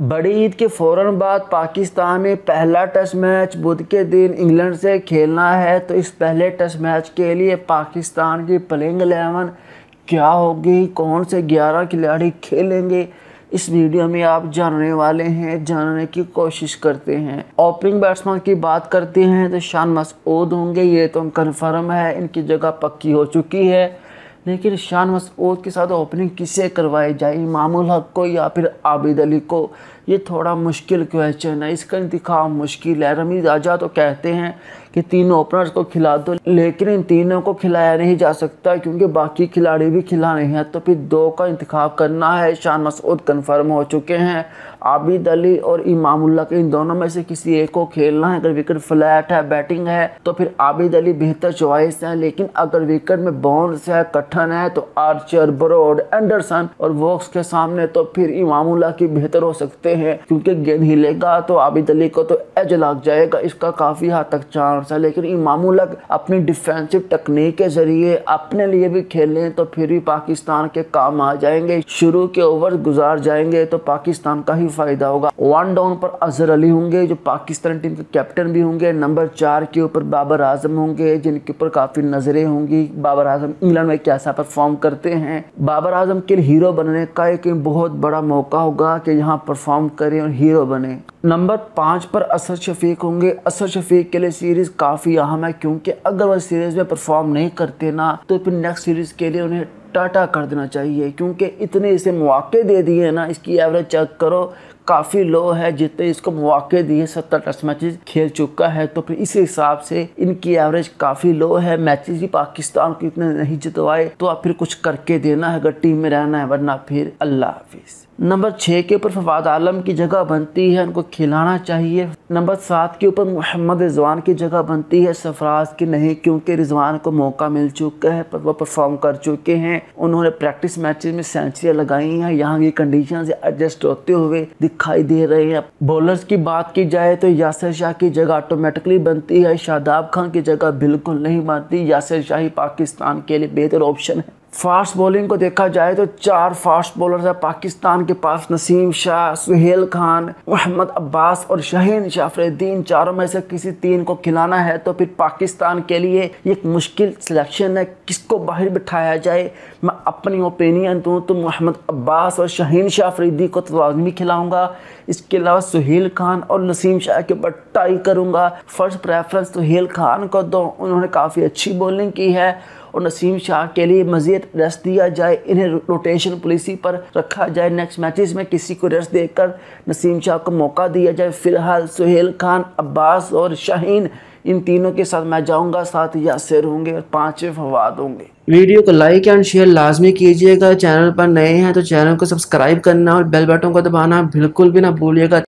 बड़ी ईद के फ़ौर बाद पाकिस्तान में पहला टेस्ट मैच बुध के दिन इंग्लैंड से खेलना है तो इस पहले टेस्ट मैच के लिए पाकिस्तान की प्लेइंग एलेवन क्या होगी कौन से ग्यारह खिलाड़ी खेलेंगे इस वीडियो में आप जानने वाले हैं जानने की कोशिश करते हैं ओपनिंग बैट्समैन की बात करते हैं तो शान मसूद होंगे ये तो कन्फर्म है इनकी जगह पक्की हो चुकी है लेकिन शान मसूद के साथ ओपनिंग किसे करवाई जाए इमामुल हक को या फिर आबिद अली को ये थोड़ा मुश्किल क्वेश्चन है इसका इंतखब मुश्किल है रमीज आजा तो कहते हैं कि तीनों ओपनर्स को खिला दो लेकिन इन तीनों को खिलाया नहीं जा सकता क्योंकि बाकी खिलाड़ी भी खिला नहीं है तो फिर दो का इंतखब करना है शान मसूद कन्फर्म हो चुके हैं आबिद अली और इमामुल्ला के इन दोनों में से किसी एक को खेलना है अगर विकेट फ्लैट है बैटिंग है तो फिर आबिद अली बेहतर चॉइस है लेकिन अगर विकेट में बॉन्स है कठन है तो आर्चर ब्रॉड एंडरसन और वॉक्स के सामने तो फिर इमामुल्ला की बेहतर हो सकते हैं क्योंकि गेंद हिलेगा तो आबिद अली को तो एज लग जाएगा इसका काफ़ी हद तक चांस है लेकिन इमामुलक अपनी डिफेंसिव टेक्निक के जरिए अपने लिए भी खेले तो फिर भी पाकिस्तान के काम आ जाएंगे शुरू के ओवर गुजार जाएंगे तो पाकिस्तान का ही फायदा होगा वन डाउन पर अजहर अली होंगे जो पाकिस्तान टीम के कैप्टन भी होंगे नंबर चार के ऊपर बाबर आजम होंगे जिनके ऊपर काफ़ी नज़रें होंगी बाबर आजम इंग्लैंड में कैसा परफॉर्म करते हैं बाबर आजम के हीरो बनने का एक बहुत बड़ा मौका होगा कि यहाँ परफॉर्म करें और हीरो बने नंबर पाँच पर असर शफीक होंगे असर शफीक के लिए सीरीज़ काफ़ी अहम है क्योंकि अगर वह सीरीज़ में परफॉर्म नहीं करते ना तो फिर नेक्स्ट सीरीज़ के लिए उन्हें टाटा कर देना चाहिए क्योंकि इतने इसे मौके दे दिए हैं ना इसकी एवरेज चेक करो काफ़ी लो है जितने इसको मौके दिए सत्तर टेस्ट मैचेस खेल चुका है तो फिर इस हिसाब से इनकी एवरेज काफ़ी लो है मैचेस भी पाकिस्तान को इतने नहीं जितवाए तो आप फिर कुछ करके देना है अगर टीम में रहना है वरना फिर अल्लाह हाफिज़ नंबर छः के ऊपर फवाद आलम की जगह बनती है उनको खिलाना चाहिए नंबर सात के ऊपर मोहम्मद रिजवान की जगह बनती है सफराज की नहीं क्योंकि रिजवान को मौका मिल चुका है पर वह परफॉर्म कर चुके हैं हैं उन्होंने प्रैक्टिस मैचेस में सेंचुरियाँ लगाई हैं यहाँ की कंडीशन से एडजस्ट होते हुए दिखाई दे रहे हैं बॉलर्स की बात की जाए तो यासिर शाह की जगह ऑटोमेटिकली बनती है शादाब खान की जगह बिल्कुल नहीं बनती यासिर शाही पाकिस्तान के लिए बेहतर ऑप्शन है फास्ट बॉलिंग को देखा जाए तो चार फास्ट बॉलर है पाकिस्तान के पास नसीम शाह सुहेल खान मोहम्मद अब्बास और शहीन इन चारों में से किसी तीन को खिलाना है तो फिर पाकिस्तान के लिए एक मुश्किल सिलेक्शन है किसको बाहर बिठाया जाए मैं अपनी ओपिनियन दूँ तो मोहम्मद अब्बास और शहीन शाफरीदी को तो लाजमी खिलाऊँगा इसके अलावा सुहेल खान और नसीम शाह के ऊपर टाई करूँगा फर्स्ट प्रेफरेंस सुहेल खान को दो उन्होंने काफ़ी अच्छी बॉलिंग की है और नसीम शाह के लिए मजीद रेस्ट दिया जाए इन्हें रोटेशन पॉलिसी पर रखा जाए नेक्स्ट मैचेस में किसी को रेस्ट देकर नसीम शाह को मौका दिया जाए फिलहाल सुहेल खान अब्बास और शाहीन इन तीनों के साथ मैं जाऊंगा साथ यासिर होंगे और पाँच फवाद होंगे वीडियो को लाइक एंड शेयर लाजमी कीजिएगा चैनल पर नए हैं तो चैनल को सब्सक्राइब करना और बेल बटन को दबाना बिल्कुल भी ना भूलिएगा